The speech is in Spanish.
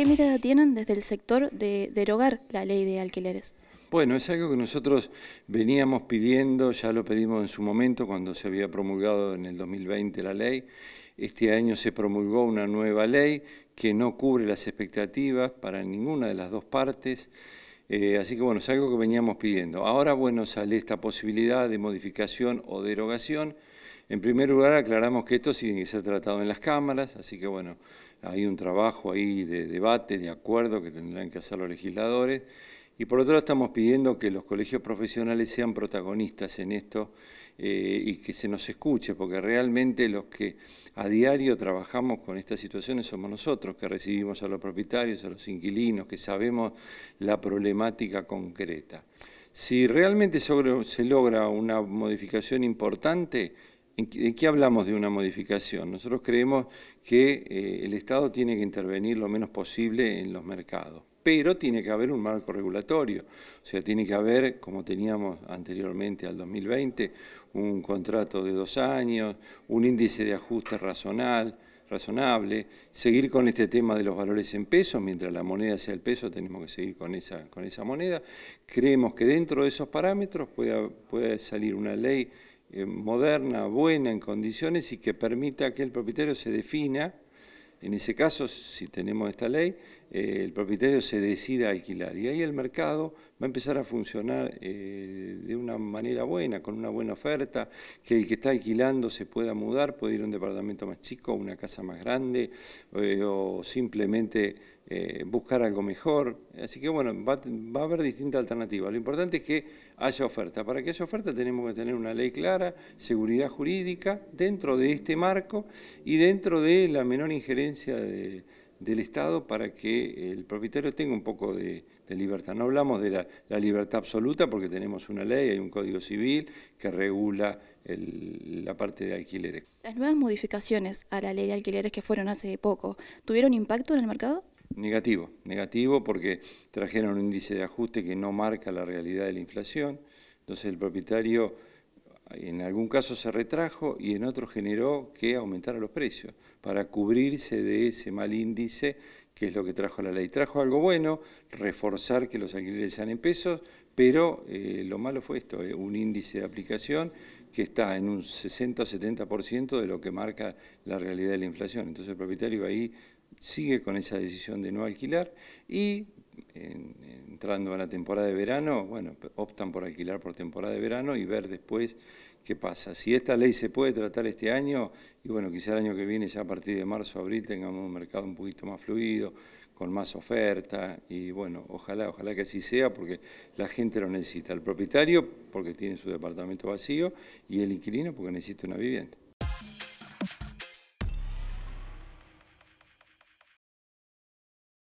¿Qué mirada tienen desde el sector de derogar la ley de alquileres? Bueno, es algo que nosotros veníamos pidiendo, ya lo pedimos en su momento cuando se había promulgado en el 2020 la ley. Este año se promulgó una nueva ley que no cubre las expectativas para ninguna de las dos partes. Eh, así que bueno, es algo que veníamos pidiendo. Ahora, bueno, sale esta posibilidad de modificación o derogación. En primer lugar, aclaramos que esto tiene que ser tratado en las cámaras, así que bueno, hay un trabajo ahí de debate, de acuerdo que tendrán que hacer los legisladores y por otro lado estamos pidiendo que los colegios profesionales sean protagonistas en esto eh, y que se nos escuche, porque realmente los que a diario trabajamos con estas situaciones somos nosotros, que recibimos a los propietarios, a los inquilinos, que sabemos la problemática concreta. Si realmente se logra una modificación importante, ¿De qué hablamos de una modificación? Nosotros creemos que eh, el Estado tiene que intervenir lo menos posible en los mercados, pero tiene que haber un marco regulatorio, o sea, tiene que haber, como teníamos anteriormente al 2020, un contrato de dos años, un índice de ajuste razonal, razonable, seguir con este tema de los valores en pesos, mientras la moneda sea el peso tenemos que seguir con esa, con esa moneda. Creemos que dentro de esos parámetros puede, puede salir una ley eh, moderna, buena, en condiciones y que permita que el propietario se defina, en ese caso, si tenemos esta ley, eh, el propietario se decida a alquilar. Y ahí el mercado va a empezar a funcionar eh, de una manera buena, con una buena oferta, que el que está alquilando se pueda mudar, puede ir a un departamento más chico, una casa más grande, eh, o simplemente buscar algo mejor. Así que bueno, va, va a haber distintas alternativas. Lo importante es que haya oferta. Para que haya oferta tenemos que tener una ley clara, seguridad jurídica dentro de este marco y dentro de la menor injerencia de del Estado para que el propietario tenga un poco de, libertad. No hablamos de la, libertad absoluta porque tenemos una ley, hay un código civil que regula la parte de alquileres. Las nuevas modificaciones a la ley de alquileres que fueron hace poco, ¿tuvieron impacto en el mercado? Negativo, negativo porque trajeron un índice de ajuste que no marca la realidad de la inflación, entonces el propietario en algún caso se retrajo y en otro generó que aumentara los precios para cubrirse de ese mal índice que es lo que trajo la ley. Trajo algo bueno, reforzar que los alquileres sean en pesos, pero eh, lo malo fue esto, eh, un índice de aplicación que está en un 60 o 70% de lo que marca la realidad de la inflación. Entonces el propietario ahí sigue con esa decisión de no alquilar y entrando a la temporada de verano, bueno, optan por alquilar por temporada de verano y ver después qué pasa. Si esta ley se puede tratar este año, y bueno, quizá el año que viene, ya a partir de marzo, abril, tengamos un mercado un poquito más fluido, con más oferta, y bueno, ojalá, ojalá que así sea, porque la gente lo necesita. El propietario, porque tiene su departamento vacío, y el inquilino, porque necesita una vivienda.